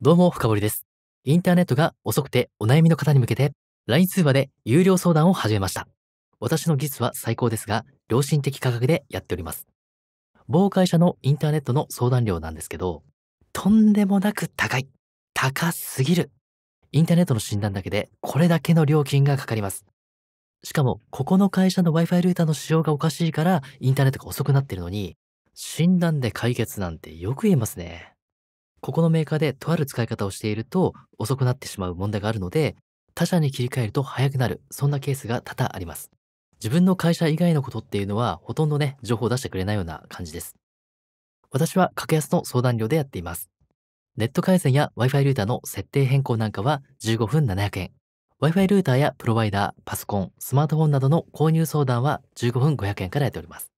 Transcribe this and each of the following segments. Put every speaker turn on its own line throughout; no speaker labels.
どうも、深堀です。インターネットが遅くてお悩みの方に向けて、LINE 通話で有料相談を始めました。私の技術は最高ですが、良心的価格でやっております。某会社のインターネットの相談料なんですけど、とんでもなく高い。高すぎる。インターネットの診断だけで、これだけの料金がかかります。しかも、ここの会社の Wi-Fi ルーターの使用がおかしいから、インターネットが遅くなってるのに、診断で解決なんてよく言えますね。ここのメーカーでとある使い方をしていると遅くなってしまう問題があるので、他社に切り替えると早くなる、そんなケースが多々あります。自分の会社以外のことっていうのは、ほとんどね、情報を出してくれないような感じです。私は格安の相談料でやっています。ネット回線や Wi-Fi ルーターの設定変更なんかは15分700円。Wi-Fi ルーターやプロバイダー、パソコン、スマートフォンなどの購入相談は15分500円からやっております。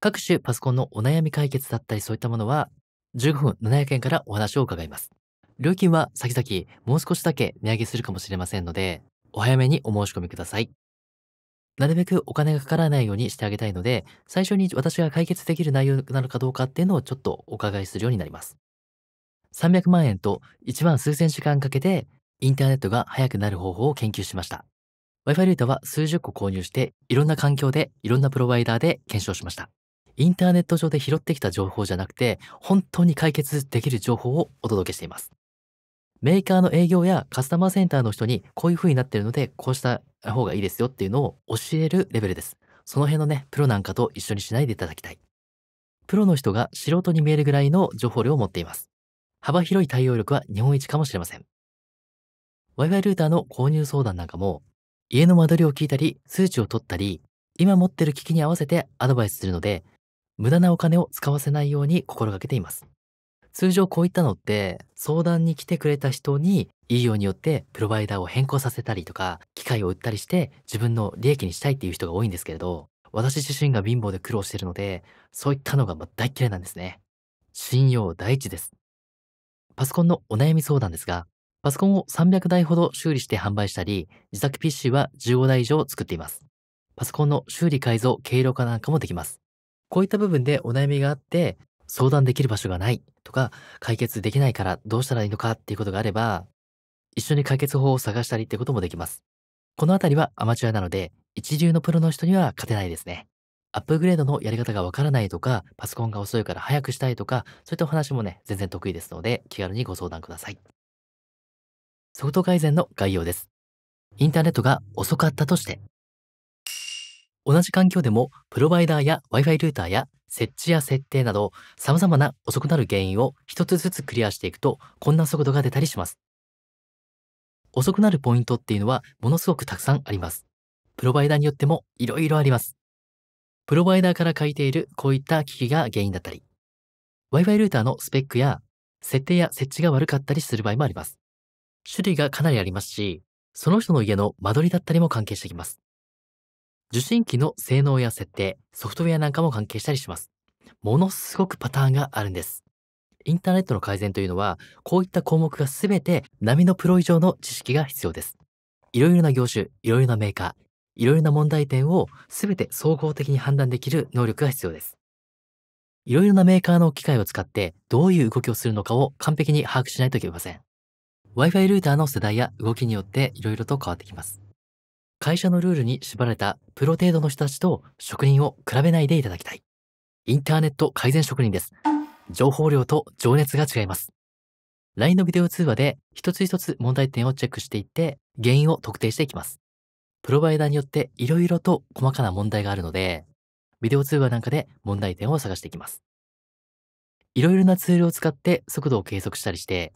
各種パソコンのお悩み解決だったりそういったものは15分700円からお話を伺います。料金は先々もう少しだけ値上げするかもしれませんので、お早めにお申し込みください。なるべくお金がかからないようにしてあげたいので、最初に私が解決できる内容なのかどうかっていうのをちょっとお伺いするようになります。300万円と1万数千時間かけて、インターネットが速くなる方法を研究しました。Wi-Fi ルータは数十個購入して、いろんな環境で、いろんなプロバイダーで検証しました。インターネット上で拾ってきた情報じゃなくて、本当に解決できる情報をお届けしています。メーカーの営業やカスタマーセンターの人にこういう風になってるので、こうした方がいいですよっていうのを教えるレベルです。その辺のね、プロなんかと一緒にしないでいただきたい。プロの人が素人に見えるぐらいの情報量を持っています。幅広い対応力は日本一かもしれません。Wi-Fi ルーターの購入相談なんかも、家の間取りを聞いたり、数値を取ったり、今持ってる機器に合わせてアドバイスするので、無駄なお金を使わせないように心がけています。通常こういったのって相談に来てくれた人にいいようによってプロバイダーを変更させたりとか機械を売ったりして自分の利益にしたいっていう人が多いんですけれど私自身が貧乏で苦労してるのでそういったのが大嫌いなんですね信用第一ですパソコンのお悩み相談ですがパソコンを300台ほど修理して販売したり自宅 PC は15台以上作っていますパソコンの修理改造軽量化なんかもできますこういった部分でお悩みがあって、相談できる場所がないとか、解決できないからどうしたらいいのかっていうことがあれば、一緒に解決法を探したりってこともできます。このあたりはアマチュアなので、一流のプロの人には勝てないですね。アップグレードのやり方がわからないとか、パソコンが遅いから早くしたいとか、そういったお話もね、全然得意ですので、気軽にご相談ください。ソフト改善の概要です。インターネットが遅かったとして、同じ環境でもプロバイダーや Wi-Fi ルーターや設置や設定など様々な遅くなる原因を一つずつクリアしていくとこんな速度が出たりします。遅くなるポイントっていうのはものすごくたくさんあります。プロバイダーによってもいろいろあります。プロバイダーから書いているこういった機器が原因だったり、Wi-Fi ルーターのスペックや設定や設置が悪かったりする場合もあります。種類がかなりありますし、その人の家の間取りだったりも関係してきます。受信機の性能や設定、ソフトウェアなんかも関係したりします。ものすごくパターンがあるんです。インターネットの改善というのは、こういった項目がすべて波のプロ以上の知識が必要です。いろいろな業種、いろいろなメーカー、いろいろな問題点をすべて総合的に判断できる能力が必要です。いろいろなメーカーの機械を使ってどういう動きをするのかを完璧に把握しないといけません。Wi-Fi ルーターの世代や動きによっていろいろと変わってきます。会社のルールに縛られたプロ程度の人たちと職人を比べないでいただきたい。インターネット改善職人です。情報量と情熱が違います。LINE のビデオ通話で一つ一つ問題点をチェックしていって、原因を特定していきます。プロバイダーによって色々と細かな問題があるので、ビデオ通話なんかで問題点を探していきます。色々なツールを使って速度を計測したりして、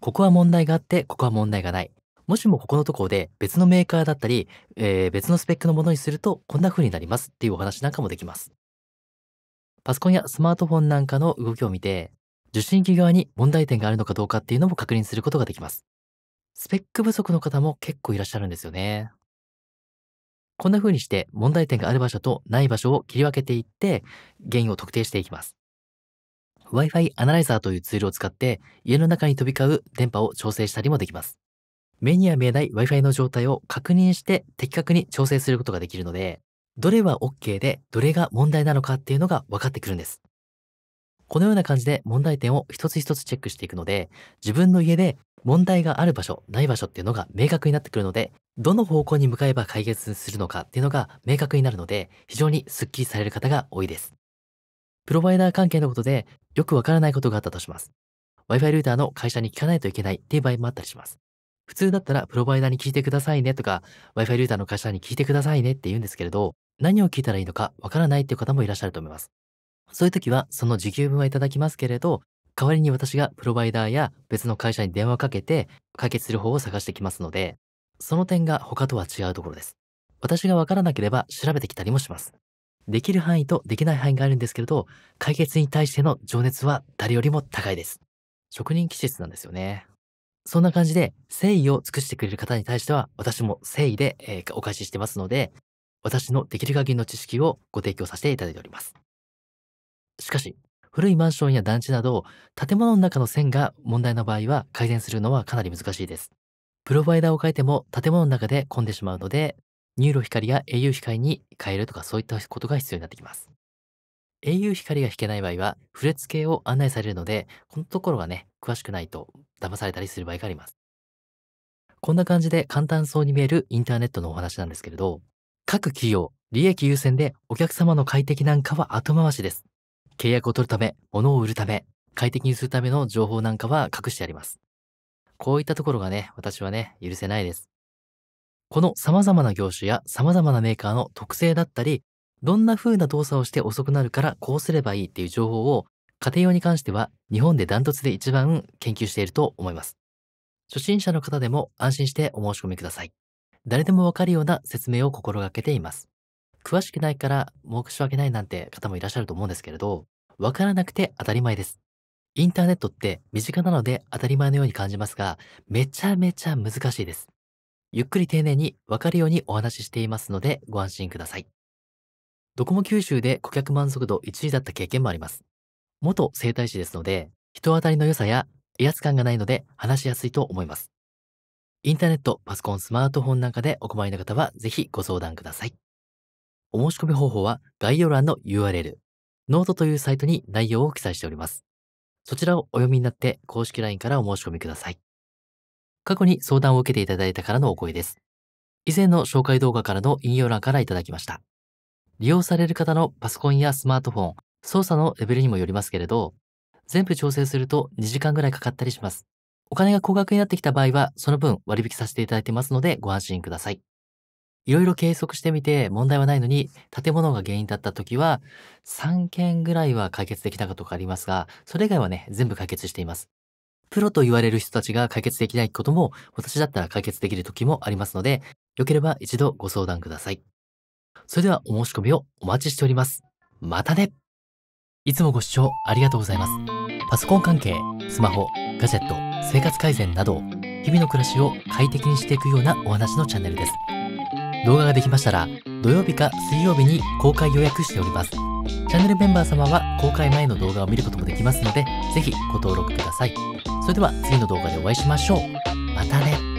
ここは問題があって、ここは問題がない。もしもここのところで別のメーカーだったり、えー、別のスペックのものにするとこんな風になりますっていうお話なんかもできます。パソコンやスマートフォンなんかの動きを見て、受信機側に問題点があるのかどうかっていうのも確認することができます。スペック不足の方も結構いらっしゃるんですよね。こんな風にして問題点がある場所とない場所を切り分けていって原因を特定していきます。Wi-Fi アナライザーというツールを使って家の中に飛び交う電波を調整したりもできます。目には見えない Wi-Fi の状態を確認して的確に調整することができるので、どれは OK でどれが問題なのかっていうのが分かってくるんです。このような感じで問題点を一つ一つチェックしていくので、自分の家で問題がある場所、ない場所っていうのが明確になってくるので、どの方向に向かえば解決するのかっていうのが明確になるので、非常にスッキリされる方が多いです。プロバイダー関係のことでよくわからないことがあったとします。Wi-Fi ルーターの会社に聞かないといけないっていう場合もあったりします。普通だったらプロバイダーに聞いてくださいねとか、Wi-Fi ルーターの会社に聞いてくださいねって言うんですけれど、何を聞いたらいいのかわからないっていう方もいらっしゃると思います。そういう時は、その時給分はいただきますけれど、代わりに私がプロバイダーや別の会社に電話をかけて解決する方を探してきますので、その点が他とは違うところです。私がわからなければ調べてきたりもします。できる範囲とできない範囲があるんですけれど、解決に対しての情熱は誰よりも高いです。職人気質なんですよね。そんな感じで誠意を尽くしてくれる方に対しては、私も誠意で、お返ししてますので、私のできる限りの知識をご提供させていただいております。しかし、古いマンションや団地など、建物の中の線が問題の場合は改善するのはかなり難しいです。プロバイダーを変えても建物の中で混んでしまうので、ニューロ光や au 光に変えるとかそういったことが必要になってきます。au 光が引けない場合は、フレッツ系を案内されるので、このところはね、詳しくないと騙されたりする場合があります。こんな感じで簡単そうに見えるインターネットのお話なんですけれど、各企業、利益優先でお客様の快適なんかは後回しです。契約を取るため、物を売るため、快適にするための情報なんかは隠してあります。こういったところがね、私はね、許せないです。この様々な業種や様々なメーカーの特性だったり、どんな風な動作をして遅くなるからこうすればいいっていう情報を家庭用に関しては日本でダントツで一番研究していると思います。初心者の方でも安心してお申し込みください。誰でもわかるような説明を心がけています。詳しくないから申し訳ないなんて方もいらっしゃると思うんですけれど、わからなくて当たり前です。インターネットって身近なので当たり前のように感じますが、めちゃめちゃ難しいです。ゆっくり丁寧にわかるようにお話ししていますのでご安心ください。ドコモ九州で顧客満足度1位だった経験もあります。元整体師ですので、人当たりの良さや威圧感がないので話しやすいと思います。インターネット、パソコン、スマートフォンなんかでお困りの方はぜひご相談ください。お申し込み方法は概要欄の URL、ノートというサイトに内容を記載しております。そちらをお読みになって公式 LINE からお申し込みください。過去に相談を受けていただいたからのお声です。以前の紹介動画からの引用欄からいただきました。利用される方のパソコンやスマートフォン、操作のレベルにもよりますけれど、全部調整すると2時間ぐらいかかったりします。お金が高額になってきた場合は、その分割引させていただいてますのでご安心ください。いろいろ計測してみて問題はないのに、建物が原因だった時は、3件ぐらいは解決できたかとかありますが、それ以外はね、全部解決しています。プロと言われる人たちが解決できないことも、私だったら解決できる時もありますので、よければ一度ご相談ください。それではお申し込みをお待ちしております。またねいつもご視聴ありがとうございます。パソコン関係、スマホ、ガジェット、生活改善など、日々の暮らしを快適にしていくようなお話のチャンネルです。動画ができましたら、土曜日か水曜日に公開予約しております。チャンネルメンバー様は公開前の動画を見ることもできますので、ぜひご登録ください。それでは次の動画でお会いしましょう。またね。